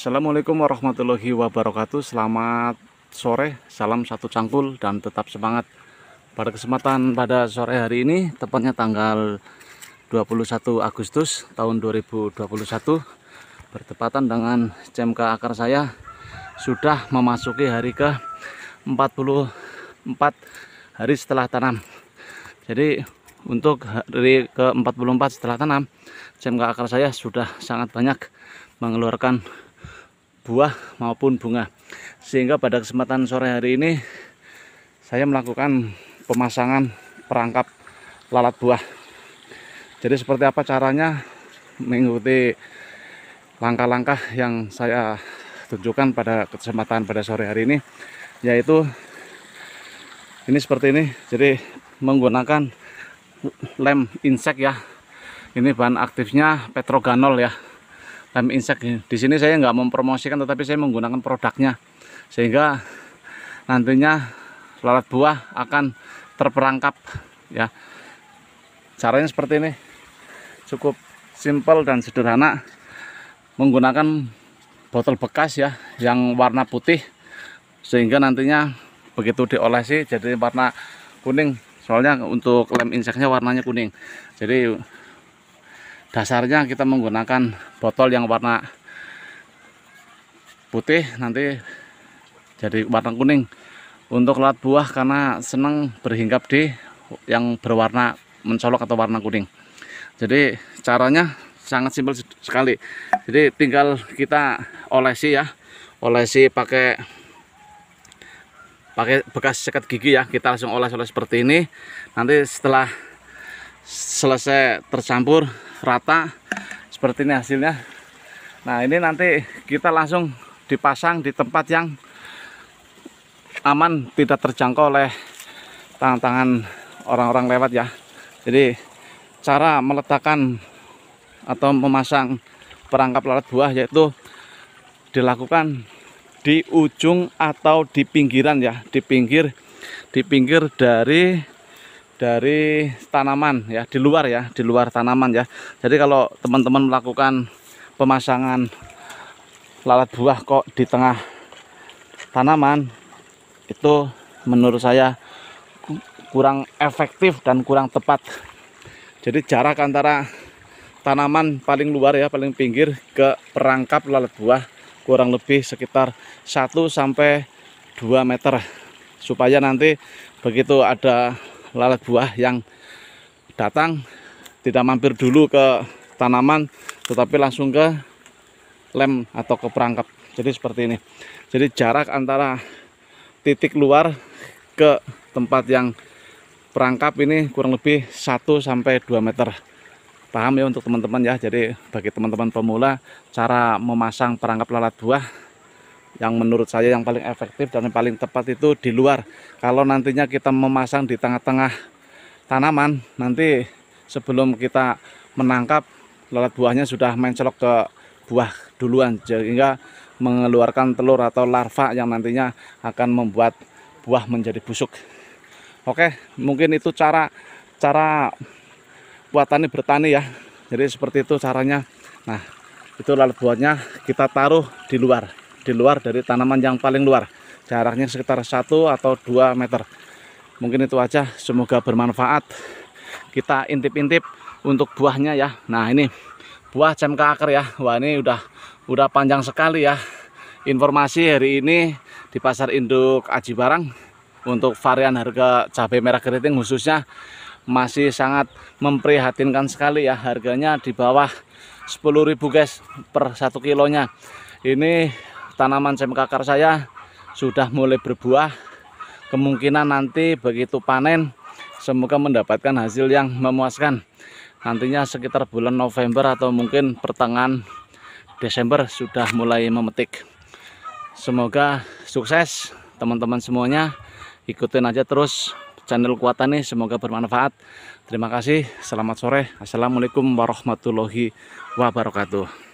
Assalamualaikum warahmatullahi wabarakatuh Selamat sore, salam satu cangkul dan tetap semangat Pada kesempatan pada sore hari ini, tepatnya tanggal 21 Agustus tahun 2021 Bertepatan dengan CMK akar saya Sudah memasuki hari ke 44 hari setelah tanam Jadi untuk hari ke 44 setelah tanam CMK akar saya sudah sangat banyak mengeluarkan buah maupun bunga sehingga pada kesempatan sore hari ini saya melakukan pemasangan perangkap lalat buah jadi seperti apa caranya mengikuti langkah-langkah yang saya tunjukkan pada kesempatan pada sore hari ini yaitu ini seperti ini jadi menggunakan lem insek ya ini bahan aktifnya petroganol ya dan insek di sini saya nggak mempromosikan tetapi saya menggunakan produknya sehingga nantinya lalat buah akan terperangkap ya caranya seperti ini cukup simple dan sederhana menggunakan botol bekas ya yang warna putih sehingga nantinya begitu diolesi jadi warna kuning soalnya untuk lem inseknya warnanya kuning jadi dasarnya kita menggunakan botol yang warna putih nanti jadi warna kuning untuk lalat buah karena senang berhinggap di yang berwarna mencolok atau warna kuning jadi caranya sangat simpel sekali jadi tinggal kita olesi ya olesi pakai pakai bekas sekat gigi ya kita langsung oles-oles seperti ini nanti setelah selesai tercampur rata seperti ini hasilnya nah ini nanti kita langsung dipasang di tempat yang aman tidak terjangkau oleh tangan-tangan orang-orang lewat ya jadi cara meletakkan atau memasang perangkap lalat buah yaitu dilakukan di ujung atau di pinggiran ya di pinggir di pinggir dari dari tanaman ya di luar ya di luar tanaman ya jadi kalau teman-teman melakukan pemasangan lalat buah kok di tengah tanaman itu menurut saya kurang efektif dan kurang tepat jadi jarak antara tanaman paling luar ya paling pinggir ke perangkap lalat buah kurang lebih sekitar 1 sampai 2 meter supaya nanti begitu ada lalat buah yang datang tidak mampir dulu ke tanaman tetapi langsung ke lem atau ke perangkap jadi seperti ini jadi jarak antara titik luar ke tempat yang perangkap ini kurang lebih 1-2 meter paham ya untuk teman-teman ya jadi bagi teman-teman pemula cara memasang perangkap lalat buah yang menurut saya yang paling efektif dan yang paling tepat itu di luar kalau nantinya kita memasang di tengah-tengah tanaman nanti sebelum kita menangkap lalat buahnya sudah mencolok ke buah duluan sehingga mengeluarkan telur atau larva yang nantinya akan membuat buah menjadi busuk Oke mungkin itu cara cara buat bertani ya jadi seperti itu caranya nah itu lalat buahnya kita taruh di luar di luar dari tanaman yang paling luar jaraknya sekitar 1 atau 2 meter mungkin itu aja semoga bermanfaat kita intip-intip untuk buahnya ya nah ini buah cemka akar ya wah ini udah udah panjang sekali ya informasi hari ini di pasar induk Aji Barang untuk varian harga cabai merah keriting khususnya masih sangat memprihatinkan sekali ya harganya di bawah 10.000 guys per satu kilonya ini tanaman jam kakar saya sudah mulai berbuah kemungkinan nanti begitu panen semoga mendapatkan hasil yang memuaskan nantinya sekitar bulan November atau mungkin pertengahan Desember sudah mulai memetik semoga sukses teman-teman semuanya ikutin aja terus channel kuatan semoga bermanfaat terima kasih selamat sore assalamualaikum warahmatullahi wabarakatuh